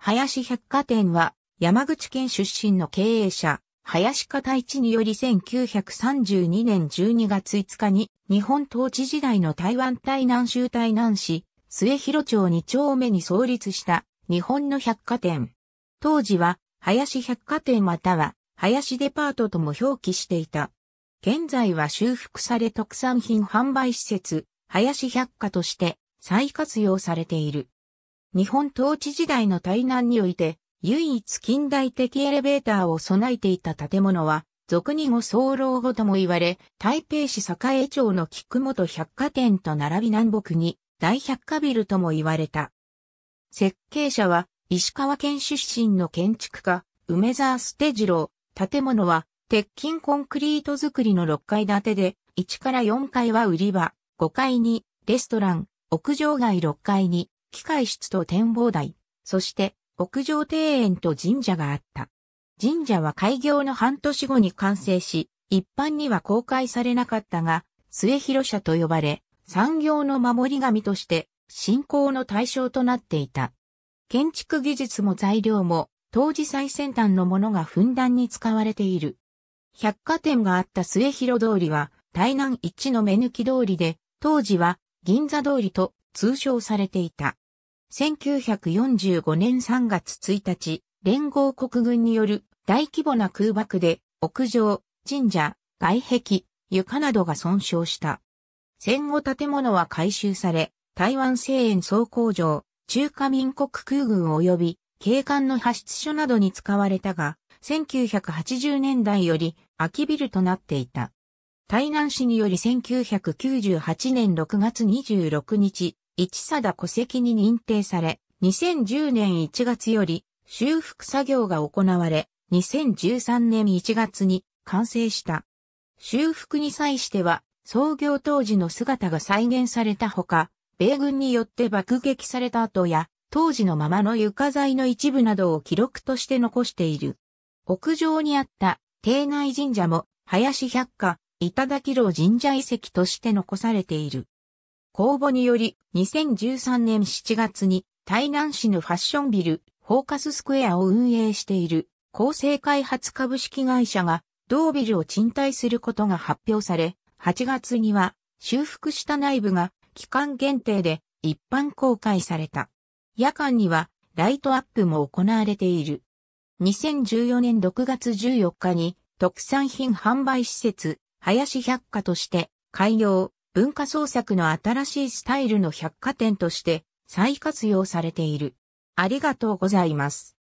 林百貨店は山口県出身の経営者、林家太一により1932年12月5日に日本統治時代の台湾台南州台南市末広町二丁目に創立した日本の百貨店。当時は林百貨店または林デパートとも表記していた。現在は修復され特産品販売施設、林百貨として再活用されている。日本統治時代の台南において、唯一近代的エレベーターを備えていた建物は、俗にご総楼後とも言われ、台北市栄町の菊本百貨店と並び南北に大百貨ビルとも言われた。設計者は石川県出身の建築家、梅沢捨次郎。建物は鉄筋コンクリート造りの6階建てで、1から4階は売り場、5階にレストラン、屋上街6階に機械室と展望台、そして屋上庭園と神社があった。神社は開業の半年後に完成し、一般には公開されなかったが、末広社と呼ばれ、産業の守り神として信仰の対象となっていた。建築技術も材料も当時最先端のものがふんだんに使われている。百貨店があった末広通りは台南一の目抜き通りで、当時は銀座通りと通称されていた。1945年3月1日、連合国軍による大規模な空爆で、屋上、神社、外壁、床などが損傷した。戦後建物は改修され、台湾製塩総工場、中華民国空軍及び警官の派出所などに使われたが、1980年代より空きビルとなっていた。台南市により1998年6月26日、一だ戸籍に認定され、2010年1月より修復作業が行われ、2013年1月に完成した。修復に際しては、創業当時の姿が再現されたほか、米軍によって爆撃された後や、当時のままの床材の一部などを記録として残している。屋上にあった定内神社も、林百科、頂老神社遺跡として残されている。公募により、2013年7月に、台南市のファッションビル、フォーカススクエアを運営している、厚生開発株式会社が、同ビルを賃貸することが発表され、8月には、修復した内部が、期間限定で、一般公開された。夜間には、ライトアップも行われている。2014年6月14日に、特産品販売施設、林百貨として、開業、文化創作の新しいスタイルの百貨店として再活用されている。ありがとうございます。